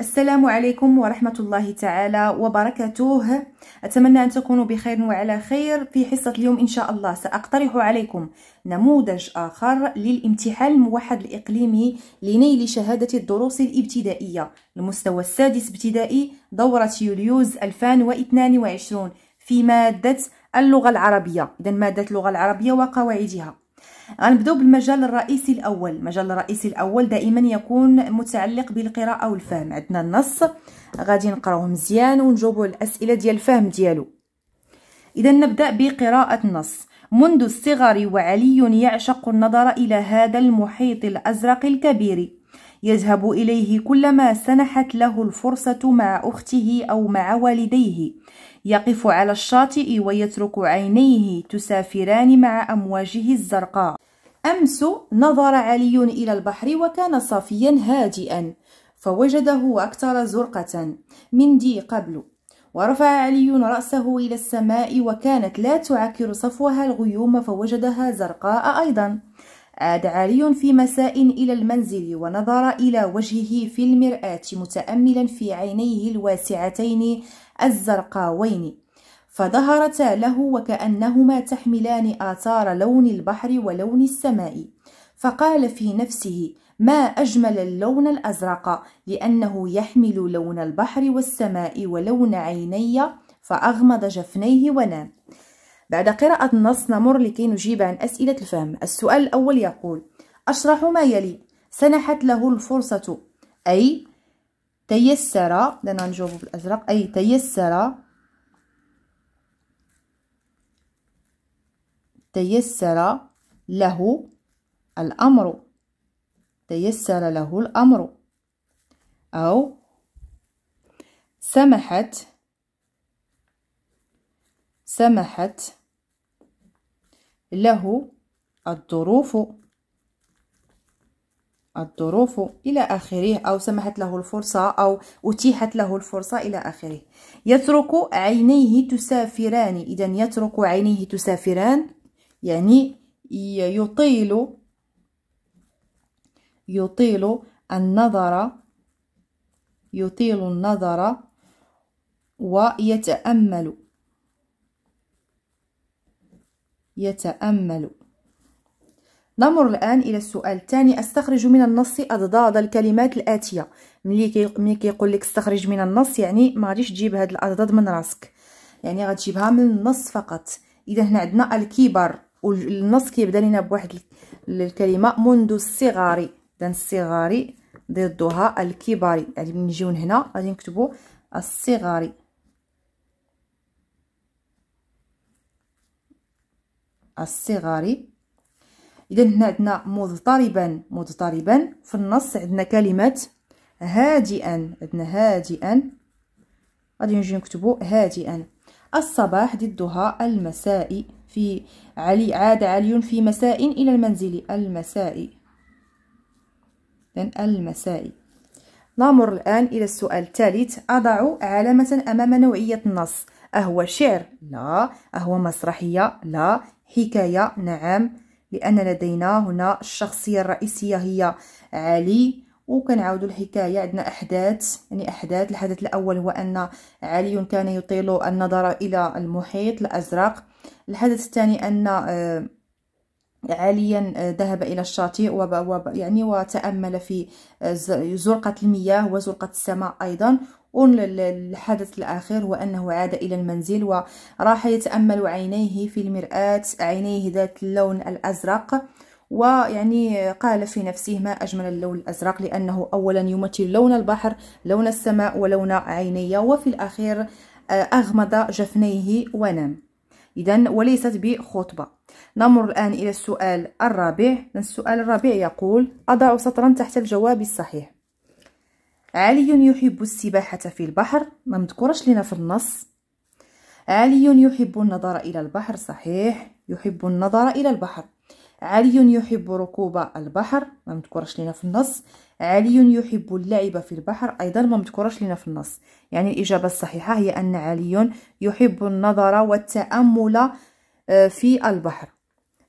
السلام عليكم ورحمة الله تعالى وبركاته أتمنى أن تكونوا بخير وعلى خير في حصة اليوم إن شاء الله سأقترح عليكم نموذج آخر للامتحان الموحد الإقليمي لنيل شهادة الدروس الابتدائية المستوى السادس ابتدائي دورة يوليوز 2022 في مادة اللغة العربية إذا مادة اللغة العربية وقواعدها غنبداو بالمجال الرئيسي الاول المجال الرئيسي الاول دائما يكون متعلق بالقراءه والفهم عندنا النص غادي نقراوه مزيان ونجاوبوا على الاسئله ديال الفهم ديالو اذا نبدا بقراءه النص منذ الصغر وعلي يعشق النظر الى هذا المحيط الازرق الكبير يذهب اليه كلما سنحت له الفرصه مع اخته او مع والديه يقف على الشاطئ ويترك عينيه تسافران مع امواجه الزرقاء أمس نظر علي إلى البحر وكان صافيا هادئا فوجده أكثر زرقة من دي قبل ورفع علي رأسه إلى السماء وكانت لا تعكر صفوها الغيوم فوجدها زرقاء أيضا عاد علي في مساء إلى المنزل ونظر إلى وجهه في المرآة متأملا في عينيه الواسعتين الزرقاوين فظهرتا له وكأنهما تحملان آثار لون البحر ولون السماء فقال في نفسه ما أجمل اللون الأزرق لأنه يحمل لون البحر والسماء ولون عيني فأغمض جفنيه ونام بعد قراءة النص نمر لكي نجيب عن أسئلة الفهم السؤال الأول يقول أشرح ما يلي سنحت له الفرصة أي تيسر لنا نجاوب بالأزرق أي تيسر تيسر له الأمر تيسر له الأمر أو سمحت سمحت له الظروف الظروف إلى آخره أو سمحت له الفرصة أو أتيحت له الفرصة إلى آخره يترك عينيه تسافران إذا يترك عينيه تسافران يعني يطيل يطيل النظر يطيل النظر ويتأمل يتأمل نمر الآن إلى السؤال الثاني استخرج من النص أضداد الكلمات الآتية ملي ملي يقول لك استخرج من النص يعني ما غاديش تجيب هاد الأضداد من راسك يعني غتجيبها من النص فقط إذا هنا عندنا الكبر والنص كيبدا لينا بواحد الكلمه منذ الصغار اذا الصغار ضدها الكبار يعني من نجيو لهنا غادي نكتبوا الصغار الصغار اذا هنا عندنا مضطربا مضطربا في النص عندنا كلمه هادئا عندنا هادئا غادي نجي نكتبوا هادئا الصباح ضدها المساء في علي عاد علي في مساء إلى المنزل المساء المساء نمر الآن إلى السؤال الثالث أضع علامة أمام نوعية النص أهو شعر؟ لا أهو مسرحية؟ لا حكاية؟ نعم لأن لدينا هنا الشخصية الرئيسية هي علي وكنعاودوا الحكايه عندنا احداث يعني احداث الحدث الاول هو ان علي كان يطيل النظر الى المحيط الازرق الحدث الثاني ان آه، عاليا آه، ذهب الى الشاطئ وب... يعني وتامل في آه، زرقه المياه وزرقه السماء ايضا والحدث الأخير هو أنه عاد إلى المنزل وراح يتأمل عينيه في المرآة عينيه ذات اللون الأزرق ويعني قال في نفسه ما أجمل اللون الأزرق لأنه أولا يمثل لون البحر لون السماء ولون عيني وفي الأخير آه، أغمض جفنيه ونام إذا وليست بخطبة نمر الآن إلى السؤال الرابع السؤال الرابع يقول أضع سطرا تحت الجواب الصحيح علي يحب السباحة في البحر ما مذكورش لنا في النص علي يحب النظر إلى البحر صحيح يحب النظر إلى البحر علي يحب ركوب البحر ما مذكورش لنا في النص علي يحب اللعب في البحر ايضا ما مذكورش لنا في النص يعني الاجابه الصحيحه هي ان علي يحب النظر والتامل آه، في البحر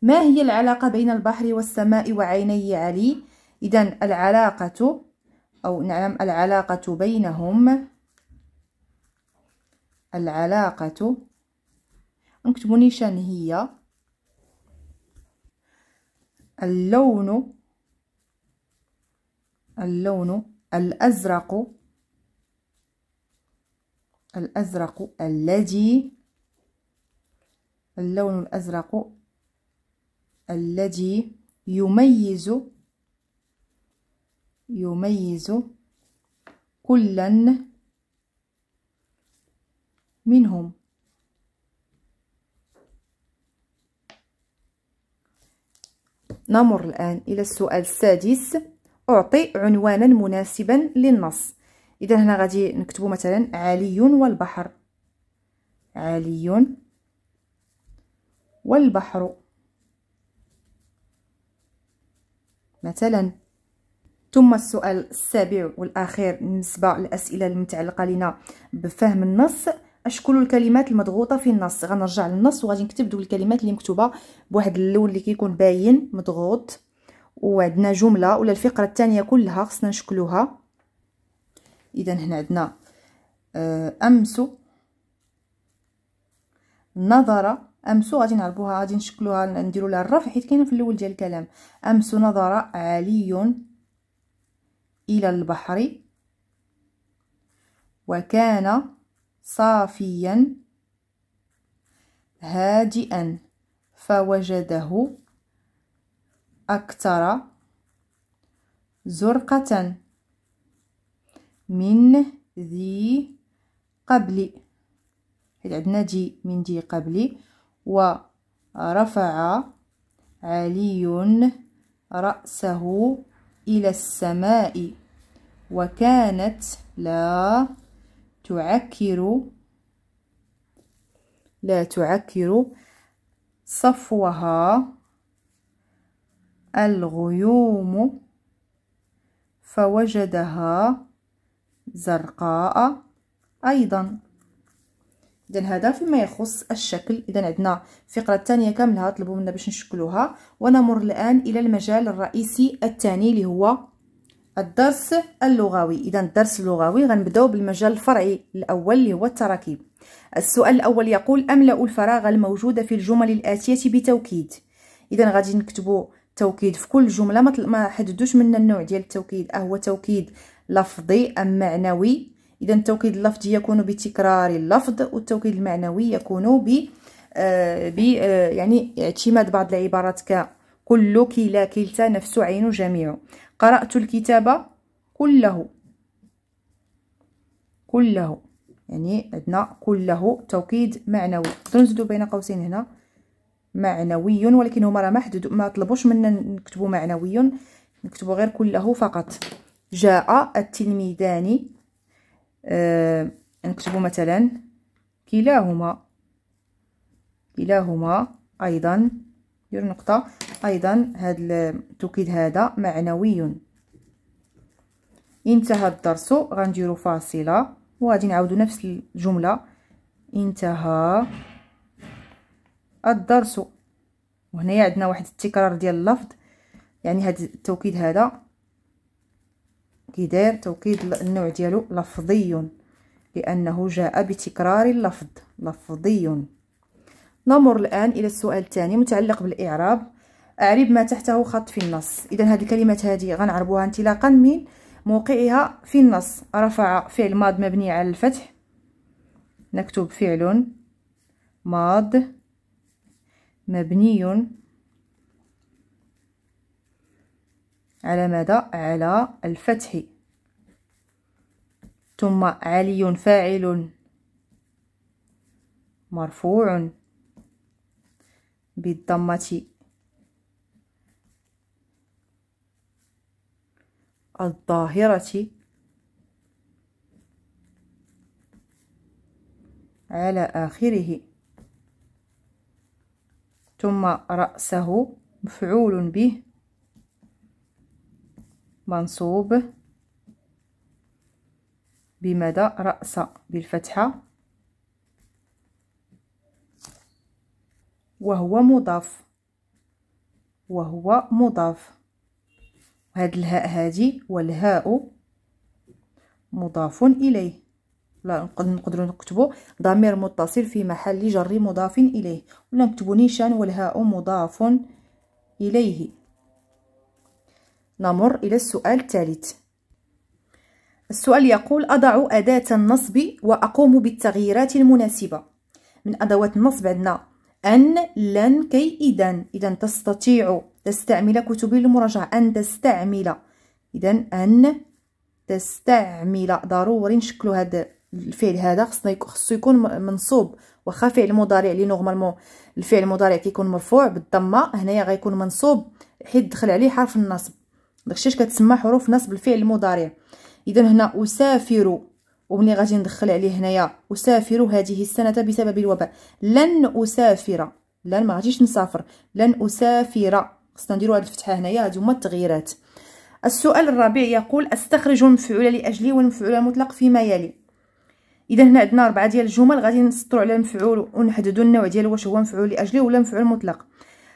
ما هي العلاقه بين البحر والسماء وعيني علي اذا العلاقه او نعم العلاقه بينهم العلاقه نكتبوا نيشان هي اللون اللون الأزرق الأزرق الذي اللون الأزرق الذي يميز يميز كلا منهم نمر الآن إلى السؤال السادس أعطي عنوانا مناسبا للنص إذا هنا غادي نكتبو مثلا علي والبحر علي والبحر مثلا ثم السؤال السابع والأخير بالنسبة للأسئلة المتعلقة لنا بفهم النص اشكلوا الكلمات المضغوطه في النص غنرجع للنص وغادي نكتب دوك الكلمات اللي مكتوبه بواحد اللون اللي كيكون باين مضغوط وعندنا جمله ولا الفقره الثانيه كلها خصنا نشكلوها اذا هنا عندنا آه، امس نظر امس غادي نعربوها غادي نشكلوها نديروا لها الرفع حيت كاينه في الاول ديال الكلام امس نظر علي الى البحر وكان صافيا هادئا فوجده أكثر زرقة من ذي قبل عندنا دي من ذي قبل ورفع علي رأسه إلى السماء وكانت لا تعكر لا تعكر صفوها الغيوم فوجدها زرقاء أيضا إذا هذا فيما يخص الشكل إذا عندنا الفقرة الثانية كاملها طلبوا منا باش نشكلوها ونمر الآن إلى المجال الرئيسي الثاني اللي هو الدرس اللغوي اذا الدرس اللغوي غنبداو بالمجال الفرعي الاول اللي هو التراكيب السؤال الاول يقول املا الفراغ الموجود في الجمل الاتيه بتوكيد اذا غادي نكتبوا توكيد في كل جمله ما حددوش منا النوع ديال التوكيد اهو أه توكيد لفظي ام معنوي اذا التوكيد اللفظي يكون بتكرار اللفظ والتوكيد المعنوي يكون ب آه، ب آه، يعني اعتماد بعض العبارات ك كل كلا كلتا نفس عين جميع قرأت الكتاب كله كله يعني عندنا كله توكيد معنوي نقدروا نزيدو بين قوسين هنا معنوي ولكن هما راه ما ما طلبوش منا نكتبوا معنوي نكتبوا غير كله فقط جاء التلميذان آه نكتبوا مثلا كلاهما كلاهما ايضا دير نقطه أيضا هذا التوكيد هذا معنوي انتهى الدرس غنديرو فاصله وغادي نعاودو نفس الجمله انتهى الدرس وهنايا عندنا واحد التكرار ديال اللفظ يعني هذا التوكيد هذا كي توكيد النوع ديالو لفظي لانه جاء بتكرار اللفظ لفظي نمر الان الى السؤال الثاني متعلق بالاعراب أعرب ما تحته خط في النص إذا هذه الكلمات هذه غنعربوها انطلاقا من موقعها في النص رفع فعل ماض مبني على الفتح نكتب فعل ماض مبني على ماذا على الفتح ثم علي فاعل مرفوع بالضمه الظاهرة على آخره ثم رأسه مفعول به منصوب بمدى رأس بالفتحة وهو مضاف وهو مضاف هاد الهاء هادي والهاء مضاف اليه لا نقدروا نكتبوا ضمير متصل في محل جر مضاف اليه ولا نكتبوا نيشان والهاء مضاف اليه نمر الى السؤال الثالث السؤال يقول أضع أداة النصب وأقوم بالتغييرات المناسبة من أدوات النصب عندنا أن لن كي إذا إذا تستطيع تستعمل كتبي للمراجعة أن تستعمل إذا أن تستعمل ضروري نشكلو هذا الفعل هذا خصنا خصو يكون منصوب وخا فعل مضارع لي نورمالمون الفعل المضارع كيكون مرفوع بالضمه هنايا غيكون منصوب حيت دخل عليه حرف النصب داكشي كتسمى حروف نصب الفعل المضارع اذا هنا اسافر وملي غادي ندخل عليه هنايا اسافر هذه السنه بسبب الوباء لن اسافر لن ما غاديش نسافر لن اسافر خصنا نديرو هاد الفتحه هنايا هادو هما التغييرات السؤال الرابع يقول استخرج المفعول لاجله والمفعول المطلق فيما يلي اذا هنا عندنا اربعه ديال الجمل غادي نسطروا على المفعول ونحددوا النوع ديال واش هو مفعول لاجله ولا مفعول مطلق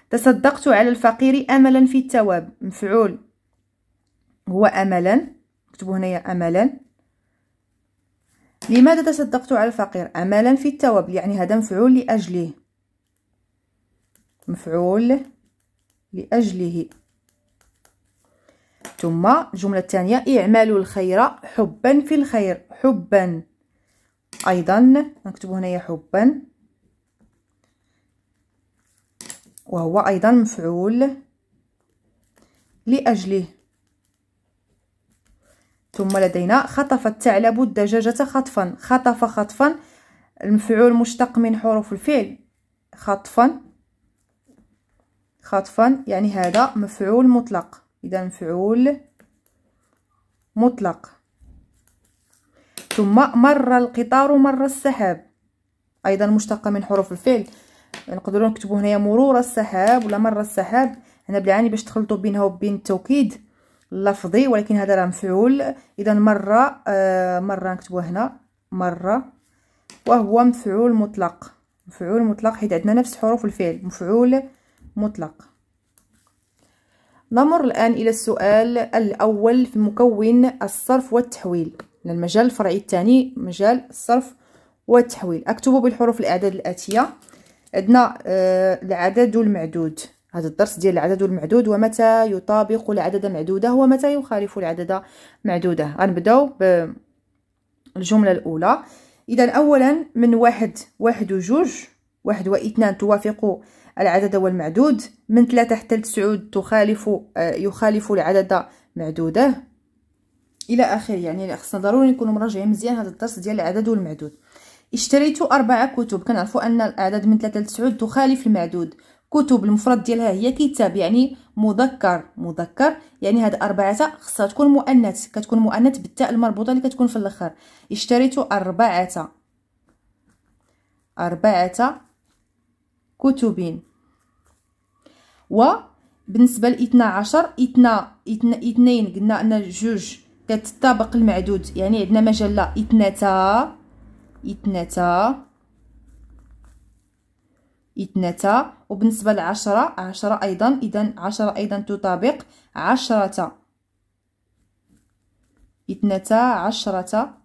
تصدقت على الفقير املا في الثواب مفعول هو املا نكتبوا هنايا املا لماذا تصدقت على الفقير املا في الثواب يعني هذا مفعول لاجله مفعول لأجله ثم الجملة الثانية اعملوا الخير حبا في الخير حبا أيضا نكتب هنا حبا وهو أيضا مفعول لأجله ثم لدينا خطف الثعلب الدجاجة خطفا خطف خطفا المفعول مشتق من حروف الفعل خطفا خطفا يعني هذا مفعول مطلق إذا مفعول مطلق ثم مر القطار مر السحاب أيضا مشتقة من حروف الفعل يعني نقدروا نكتبوا هنايا مرور السحاب ولا مر السحاب هنا بلعاني باش تخلطوا بينها وبين التوكيد اللفظي ولكن هذا راه مفعول اذا مره آه مره نكتبوها هنا مره وهو مفعول مطلق مفعول مطلق حيت عندنا نفس حروف الفعل مفعول مطلق نمر الآن إلى السؤال الأول في مكون الصرف والتحويل للمجال الفرعي الثاني مجال الصرف والتحويل أكتبوا بالحروف الأعداد الآتية عندنا آه العدد والمعدود هذا الدرس ديال العدد والمعدود ومتى يطابق العدد معدوده ومتى يخالف العدد معدوده غنبداو بالجملة الأولى إذا أولا من واحد واحد وجوج واحد واثنان توافق العدد والمعدود من ثلاثة حتى لتسعود تخالف آه، يخالف العدد معدوده الى اخره يعني خصنا ضروري نكونوا مراجعين مزيان هذا الدرس ديال العدد والمعدود اشتريت أربعة كتب كنعرفوا ان الاعداد من ثلاثة لتسعود تخالف المعدود كتب المفرد ديالها هي كتاب يعني مذكر مذكر يعني هاد أربعة خصها تكون مؤنث كتكون مؤنث بالتاء المربوطه اللي كتكون في الاخر اشتريت أربعة أربعة كتب وبالنسبه ل 12 اثنين قلنا ان جوج كتطابق المعدود يعني عندنا مجله اثنتا اثنتا اثنتا وبالنسبة ل 10 10 أيضا إذا 10 أيضا تطابق عشرة اثنتا عشرة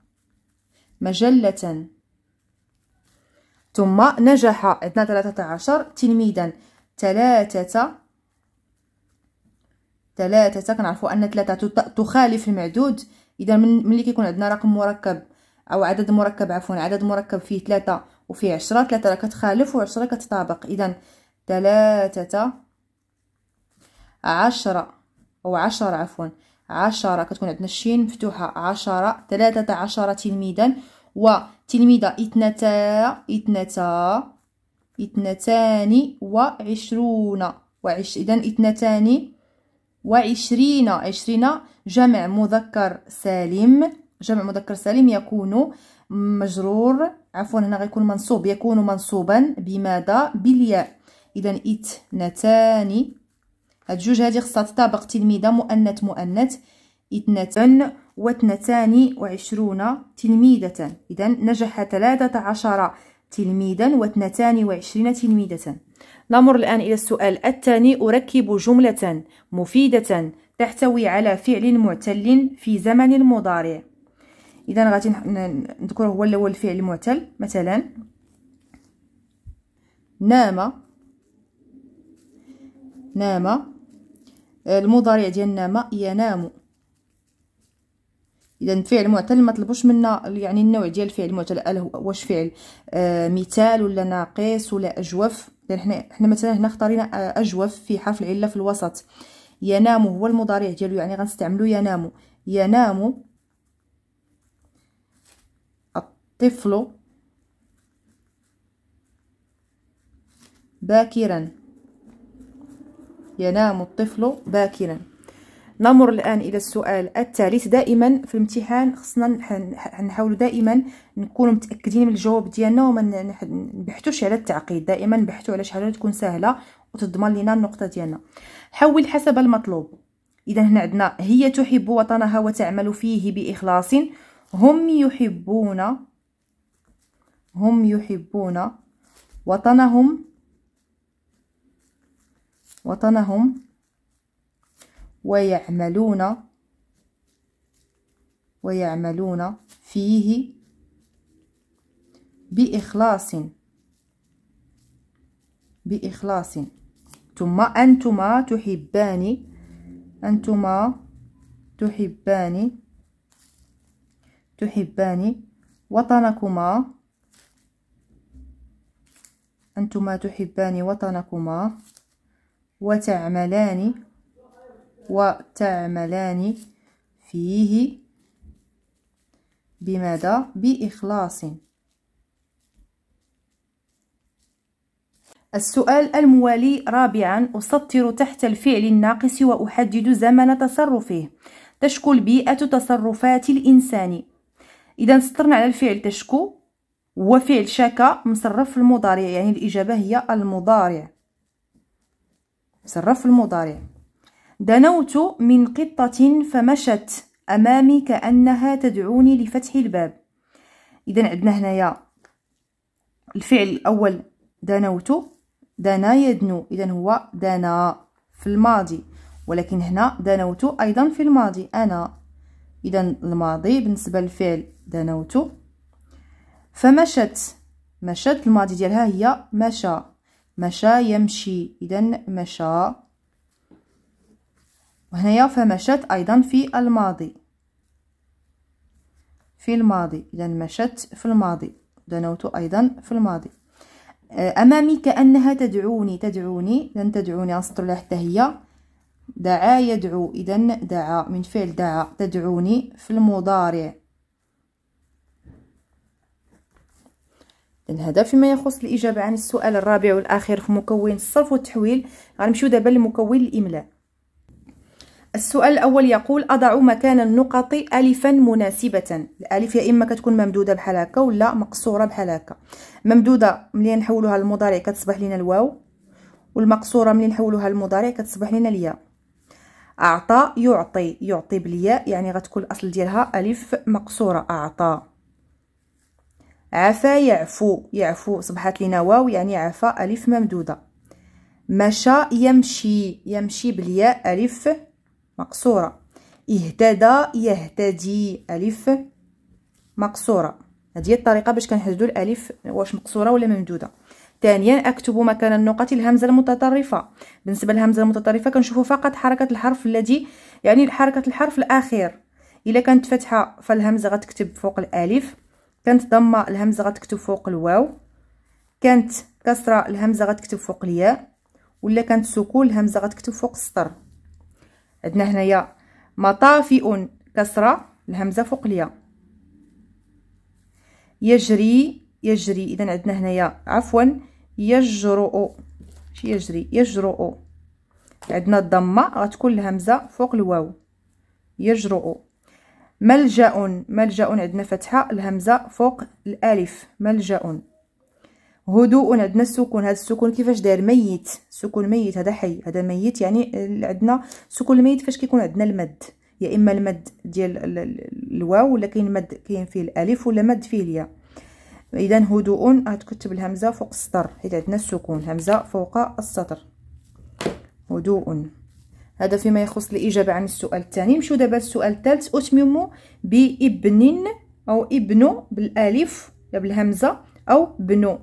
مجلة ثم نجح عندنا عشر تلميذا ثلاثة ثلاثة كنعرفو أن ثلاثة تخالف المعدود إذا من ملي كيكون عندنا رقم مركب أو عدد مركب عفوا عدد مركب فيه ثلاثة وفيه عشرة ثلاثة راه كتخالف وعشرة كتطابق إذا ثلاثة عشرة أو عشرة عفوا عشرة كتكون عندنا الشين مفتوحة عشرة ثلاثة عشرة تلميذا و تلميذة اثنتا اثنتا اثنتان وعشرون وعش إذن اثنتان وعشرين عشرين جمع مذكر سالم جمع مذكر سالم يكون مجرور عفوا هنا غيكون منصوب يكون منصوبا بماذا بالياء اذا اثنتان هاد جوج هادي خصها تطابق تلميذه مؤنث مؤنث اثنتان واثنتان وعشرون تلميذة إذا نجح ثلاثة عشر تلميذا واثنتان وعشرين تلميذة نمر الآن إلى السؤال الثاني أركب جملة مفيدة تحتوي على فعل معتل في زمن المضارع إذا غادي نذكر هو الأول الفعل المعتل مثلا نام نام المضارع ديال نام ينام اذا فعل معتل ما طلبوش منا يعني النوع ديال فعل المعتل هل واش فعل آه مثال ولا ناقص ولا اجوف لان حنا حنا مثلا هنا اختارينا آه، اجوف في حرف العله في الوسط ينام هو المضارع ديالو يعني غنستعملو ينام ينام الطفل باكرا ينام الطفل باكرا نمر الآن إلى السؤال الثالث دائما في الامتحان خصنا نحاول دائما نكونوا متأكدين من الجواب ديالنا وما نبحثوش على التعقيد دائما نبحثوا على شي تكون سهلة وتضمن لنا النقطة ديالنا حول حسب المطلوب إذا هنا عندنا هي تحب وطنها وتعمل فيه بإخلاص هم يحبون هم يحبون وطنهم وطنهم ويعملون ويعملون فيه بإخلاص بإخلاص ثم أنتما تحبان أنتما تحبان تحبان وطنكما أنتما تحبان وطنكما وتعملان وتعملان فيه بماذا بإخلاص السؤال الموالي رابعا أسطر تحت الفعل الناقص وأحدد زمن تصرفه تشكو البيئة تصرفات الإنسان إذا سطرنا على الفعل تشكو وفعل شكا مصرف المضارع يعني الإجابة هي المضارع مصرف المضارع دنوت من قطة فمشت أمامي كأنها تدعوني لفتح الباب إذا عندنا هنايا الفعل الأول دنوت دنا يدنو إذا هو دنا في الماضي ولكن هنا دنوت أيضا في الماضي أنا إذا الماضي بالنسبة للفعل دنوت فمشت مشت الماضي ديالها هي مشى مشى يمشي إذا مشى وهنايا فمشت أيضا في الماضي في الماضي إذا مشت في الماضي دنوت أيضا في الماضي آه، أمامي كأنها تدعوني تدعوني لن تدعوني أسطر لها حتى هي دعا يدعو إذا دعا من فعل دعا تدعوني في المضارع إذن هذا فيما يخص الإجابة عن السؤال الرابع والأخير في مكون الصرف والتحويل غنمشيو دابا لمكون الإملاء السؤال الأول يقول أضع مكان النقط ألفا مناسبة الألف يا إما كتكون ممدودة بحال هكا ولا مقصورة بحال هكا ممدودة ملي نحولوها للمضارع كتصبح لنا الواو والمقصورة ملي نحولوها للمضارع كتصبح لنا الياء أعطى يعطي يعطي بالياء يعني غتكون الأصل ديالها ألف مقصورة أعطى عفا يعفو يعفو صبحت لنا واو يعني عفا ألف ممدودة مشى يمشي يمشي بالياء ألف مقصورة اهتدى يهتدي ألف مقصورة هذه الطريقة باش كنحددو الألف واش مقصورة ولا ممدودة ثانيا اكتب مكان النقط الهمزه المتطرفه بالنسبه للهمزه المتطرفه كنشوفو فقط حركه الحرف الذي يعني حركه الحرف الاخير الا كانت فاتحه فالهمزه غتكتب فوق الالف كانت ضمه الهمزه غتكتب فوق الواو كانت كسره الهمزه غتكتب فوق الياء ولا كانت سكون الهمزه غتكتب فوق السطر عندنا هنايا مطافئ كسرة الهمزة فوق الياء يجري يجري إذا عندنا هنايا عفوا يجرؤ ماشي يجري يجرؤ عندنا الضمة غتكون الهمزة فوق الواو يجرؤ ملجأ ملجأ عندنا فتحة الهمزة فوق الألف ملجأ هدوء عندنا السكون هذا السكون كيفاش داير ميت سكون ميت هذا حي هذا ميت يعني عندنا سكون الميت فاش كيكون عندنا المد يا اما المد ديال الواو ولا كاين مد كاين فيه الالف ولا مد فيه الياء اذا هدوء غتكتب الهمزه فوق السطر حيت عندنا السكون همزه فوق السطر هدوء هذا فيما يخص الاجابه عن السؤال الثاني نمشيو دابا السؤال الثالث اتمم بابن او ابن بالالف بالهمزه او بنو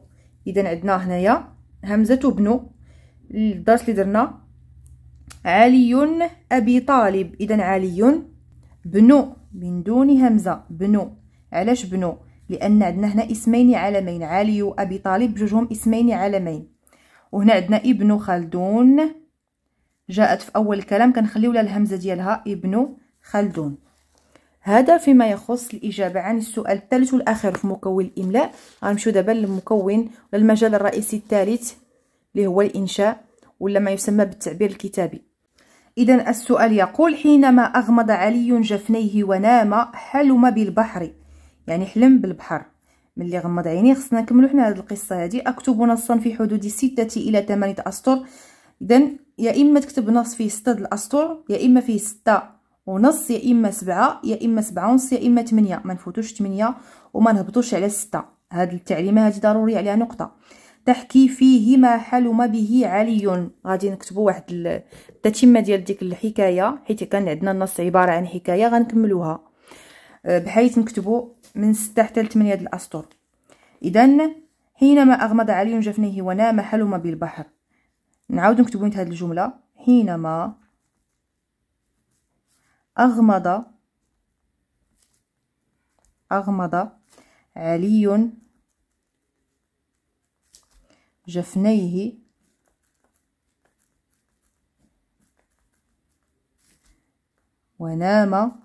اذا عندنا هنايا همزه بنو الدرس اللي درنا علي ابي طالب اذا علي بنو من دون همزه بنو علاش بنو لان عندنا هنا اسمين علمين علي ابي طالب بجوجهم اسمين علمين وهنا عندنا ابن خلدون جاءت في اول الكلام كنخليو لها الهمزه ديالها ابن خلدون هذا فيما يخص الإجابة عن السؤال الثالث والأخير في مكون الإملاء غنمشيو دابا للمكون للمجال الرئيسي الثالث اللي هو الإنشاء ولا ما يسمى بالتعبير الكتابي إذا السؤال يقول حينما أغمض علي جفنيه ونام حلم بالبحر يعني حلم بالبحر ملي غمض عيني خصنا نكملو حنا هاد القصه هادي اكتب نصا في حدود ستة الى ثمانية اسطر اذا يا اما تكتب نص فيه ستة الاسطر يا اما فيه ستة ونص يا اما سبعة يا اما سبعة ونص يا اما تمنية ما نفوتوش تمنية وما نهبطوش على ستة هاد التعليمه هادي ضروري عليها نقطه تحكي فيه ما حلم به علي غادي نكتبوا واحد التتمه ديال ديك الحكايه حيت كان عندنا النص عباره عن حكايه غنكملوها أه، بحيث نكتبوا من ستة حتى 8 ديال الاسطر اذا حينما اغمض علي جفنيه ونام حلم بالبحر نعاود نكتبوا هذه الجمله حينما أغمض أغمض علي جفنيه ونام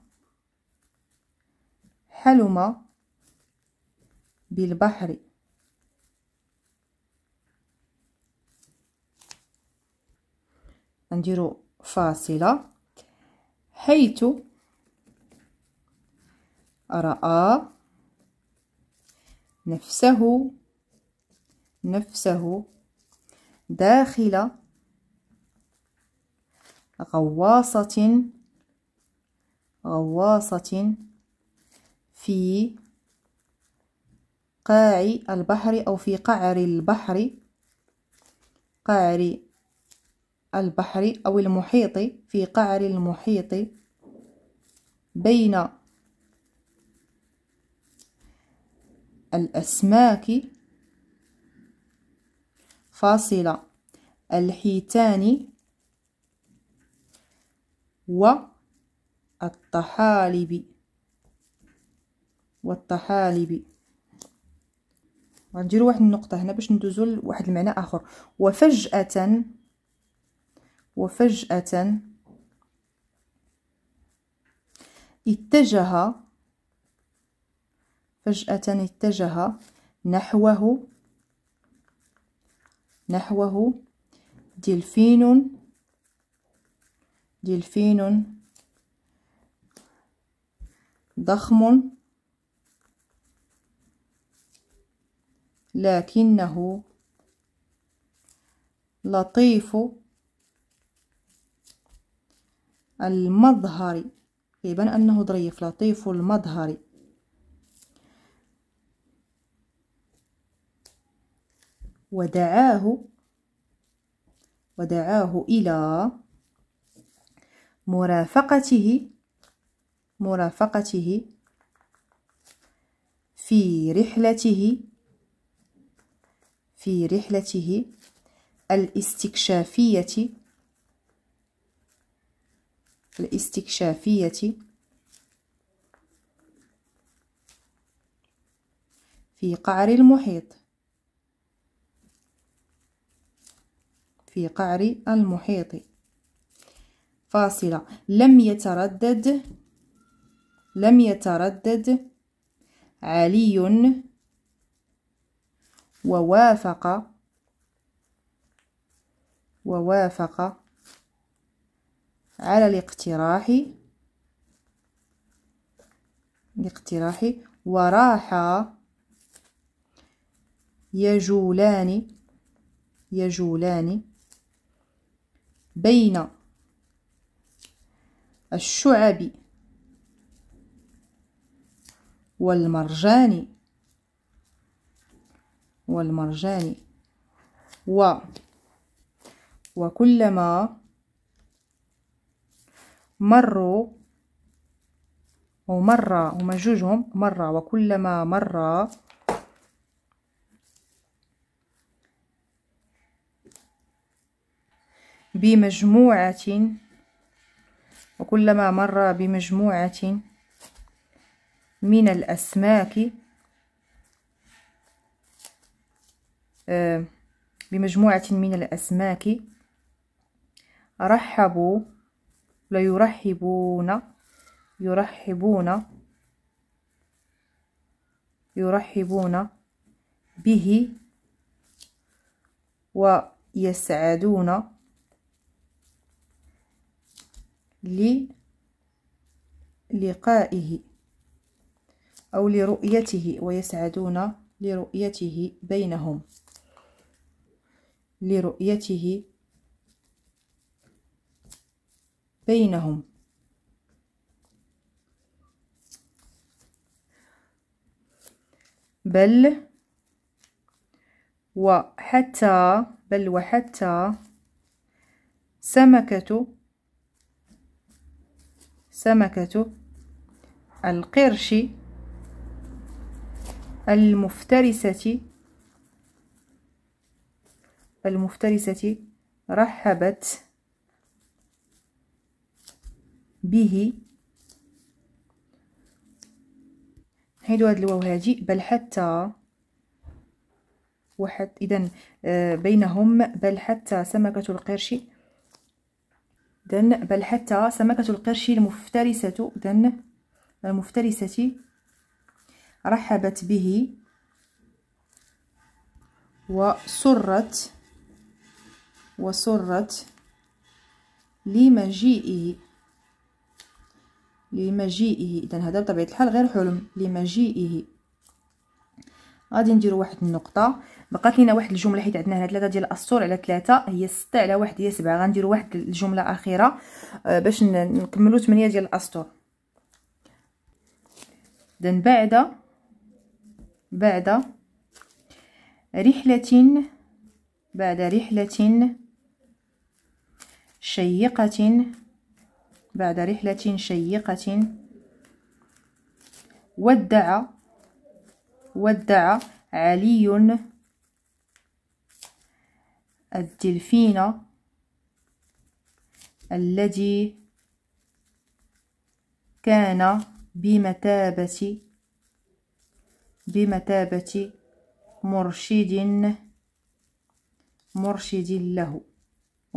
حلم بالبحر نديرو فاصله حيث رأى نفسه نفسه داخل غواصة غواصة في قاع البحر أو في قعر البحر قعر البحر أو المحيط في قعر المحيط بين الأسماك فاصلة الحيتان والطحالب والطحالب غنديروا واحد النقطة هنا باش ندوزو لواحد المعنى آخر وفجأة وفجأة اتجه فجأة اتجه نحوه نحوه دلفين دلفين ضخم لكنه لطيف المظهر يبان أنه ظريف لطيف المظهر ودعاه ودعاه إلى مرافقته مرافقته في رحلته في رحلته الاستكشافية الاستكشافية في قعر المحيط في قعر المحيط فاصلة لم يتردد لم يتردد علي ووافق ووافق على الاقتراح الاقتراح وراح يجولان يجولان بين الشعب والمرجان والمرجان و وكلما مروا ومرة هما جوجهم مرة وكلما مر بمجموعة وكلما مر بمجموعة من الأسماك آه، بمجموعة من الأسماك رحبوا ليرحبون يرحبون يرحبون به ويسعدون للقائه أو لرؤيته ويسعدون لرؤيته بينهم لرؤيته بينهم بل وحتى بل وحتى سمكة سمكة القرش المفترسة المفترسة رحبت به هيدو هاد الواو هادي بل حتى وحد اذا آه، بينهم بل حتى سمكة القرش دن بل حتى سمكة القرش المفترسة دن المفترسة رحبت به وسرت وسرت لمجيئه لمجيئه اذا هذا بطبيعه الحال غير حلم لمجيئه غادي نديرو واحد النقطه بقات لينا واحد الجمله حيت عندنا هنا ثلاثه ديال الاسطر على ثلاثه هي ستة على واحد هي سبعة غنديرو واحد الجمله اخيره آه، باش نكملو ثمانية ديال الاسطر اذا بعد بعد رحله بعد رحله شيقه بعد رحلة شيقة ودع ودع علي الدلفين الذي كان بمثابة بمثابة مرشد مرشد له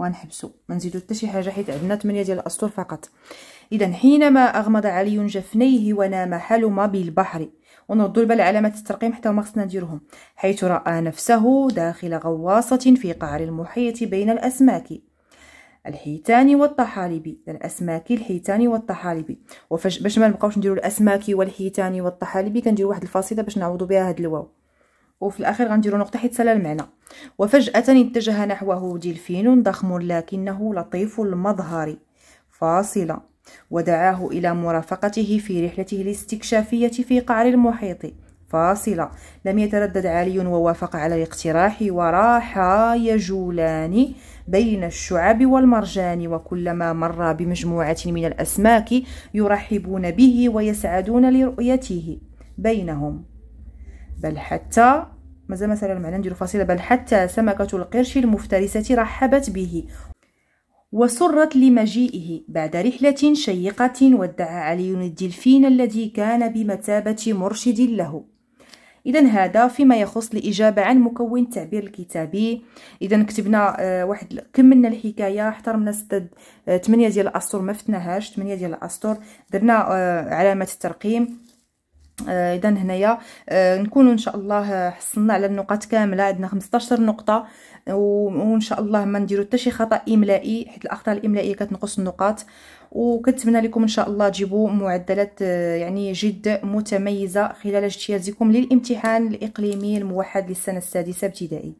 ونحبسو ما نزيدو حتى شي حاجه حيت عندنا 8 ديال الاسطر فقط اذا حينما اغمض علي جفنيه ونام حلم بالبحر ونردوا البال علامات الترقيم حتى هما خصنا نديرهم حيث راى نفسه داخل غواصه في قعر المحيط بين الاسماك الحيتان والطحالب الاسماك الحيتان والطحالب وفاش باش ما نبقاوش نديرو الاسماك والحيتان والطحالب كنديرو واحد الفاصله باش نعوضو بها هاد الواو وفي الأخير غنديرو نقطة حيت سال المعنى وفجأة اتجه نحوه دلفين ضخم لكنه لطيف المظهر فاصلة ودعاه إلى مرافقته في رحلته الاستكشافية في قعر المحيط فاصلة لم يتردد علي ووافق على الاقتراح وراحا يجولان بين الشعب والمرجان وكلما مر بمجموعة من الأسماك يرحبون به ويسعدون لرؤيته بينهم بل حتى مازال مثلا معنا نديرو فاصله بل حتى سمكه القرش المفترسه رحبت به وسرت لمجيئه بعد رحلة شيقة ودعا علي الدلفين الذي كان بمثابة مرشد له إذا هذا فيما يخص الإجابة عن مكون التعبير الكتابي إذا كتبنا آه، واحد كملنا الحكاية احترمنا ستة آه، 8 ديال الأسطر ما فتناهاش 8 ديال الأسطر درنا آه، علامة الترقيم آه، اذا هنايا آه، نكونوا ان شاء الله حصلنا على النقاط كامله عندنا 15 نقطه وان شاء الله ما نديروا حتى شي خطا املائي حيت الاخطاء الاملائيه كتنقص النقاط وكنتمنى لكم ان شاء الله تجيبوا معدلات آه، يعني جد متميزه خلال اجتيازكم للامتحان الاقليمي الموحد للسنه السادسه ابتدائي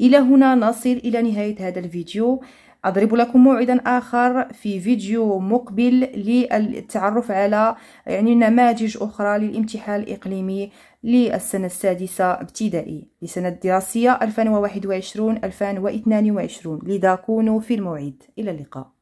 الى هنا نصل الى نهايه هذا الفيديو أضرب لكم موعدا آخر في فيديو مقبل للتعرف على يعني نماذج أخرى للامتحان الإقليمي للسنة السادسة ابتدائي لسنة الدراسية 2021-2022 لذا كونوا في الموعد إلى اللقاء